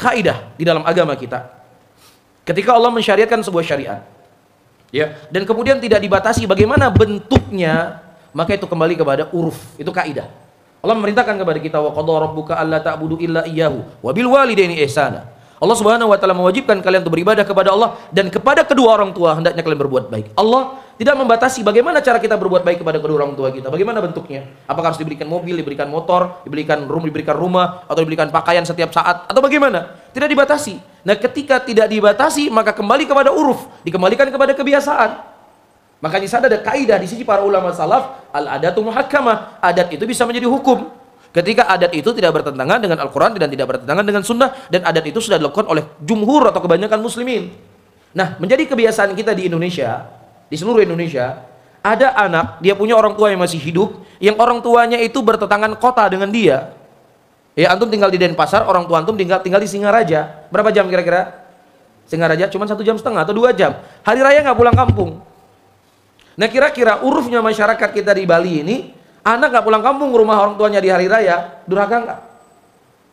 kaidah di dalam agama kita. Ketika Allah mensyariatkan sebuah syariat, ya, dan kemudian tidak dibatasi bagaimana bentuknya, maka itu kembali kepada uruf, itu kaidah. Allah memerintahkan kepada kita wa qadara rabbuka alla ta'budu illa iyyahu wa bil walidaini ihsana. Allah Subhanahu wa taala mewajibkan kalian untuk beribadah kepada Allah dan kepada kedua orang tua hendaknya kalian berbuat baik. Allah tidak membatasi bagaimana cara kita berbuat baik kepada kedua orang tua kita. Bagaimana bentuknya? Apakah harus diberikan mobil, diberikan motor, diberikan rumah, diberikan rumah atau diberikan pakaian setiap saat atau bagaimana? Tidak dibatasi. Nah, ketika tidak dibatasi maka kembali kepada uruf, dikembalikan kepada kebiasaan. Makanya sana ada kaidah di sisi para ulama salaf, al adatu muhakkamah. Adat itu bisa menjadi hukum. Ketika adat itu tidak bertentangan dengan Al-Quran dan tidak bertentangan dengan sunnah dan adat itu sudah dilakukan oleh jumhur atau kebanyakan muslimin. Nah, menjadi kebiasaan kita di Indonesia, di seluruh Indonesia, ada anak, dia punya orang tua yang masih hidup, yang orang tuanya itu bertentangan kota dengan dia. Ya, antum tinggal di Denpasar, orang tua antum tinggal tinggal di Singaraja. Berapa jam kira-kira? Singaraja cuma satu jam setengah atau dua jam. Hari raya nggak pulang kampung. Nah kira-kira urufnya masyarakat kita di Bali ini Anak gak pulang kampung rumah orang tuanya di hari raya, durhaka gak?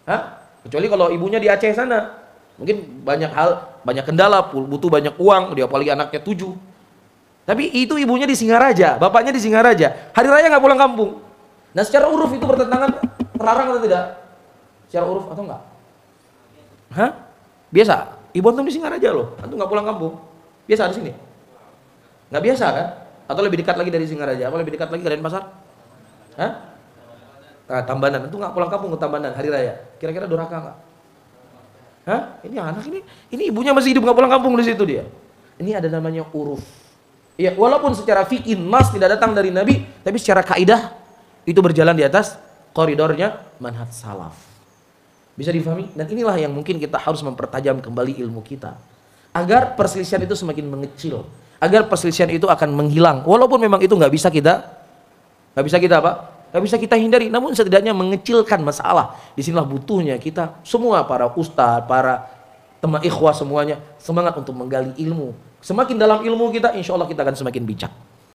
Hah? Kecuali kalau ibunya di Aceh sana, mungkin banyak hal, banyak kendala, butuh banyak uang, dia apalagi anaknya tujuh. Tapi itu ibunya di Singaraja, bapaknya di Singaraja, hari raya gak pulang kampung. Nah secara uruf itu bertentangan, terlarang atau tidak? Secara uruf atau enggak? Hah? Biasa. Ibu antum di Singaraja loh, antum gak pulang kampung. Biasa di sini. Nggak biasa kan? Atau lebih dekat lagi dari Singaraja? Apa lebih dekat lagi ke pasar? Hah? Nah, tambanan. Itu nggak pulang kampung ke tambanan hari raya. Kira-kira durhaka nggak? Hah? Ini anak ini, ini ibunya masih hidup nggak pulang kampung di situ dia. Ini ada namanya uruf. Ya, walaupun secara fikih mas tidak datang dari Nabi, tapi secara kaidah itu berjalan di atas koridornya manhat salaf. Bisa difahami? Dan inilah yang mungkin kita harus mempertajam kembali ilmu kita. Agar perselisihan itu semakin mengecil. Agar perselisihan itu akan menghilang. Walaupun memang itu nggak bisa kita Gak bisa kita apa? Gak bisa kita hindari, namun setidaknya mengecilkan masalah. Disinilah butuhnya kita semua para ustadz, para teman ikhwah semuanya semangat untuk menggali ilmu. Semakin dalam ilmu kita, insya Allah kita akan semakin bijak.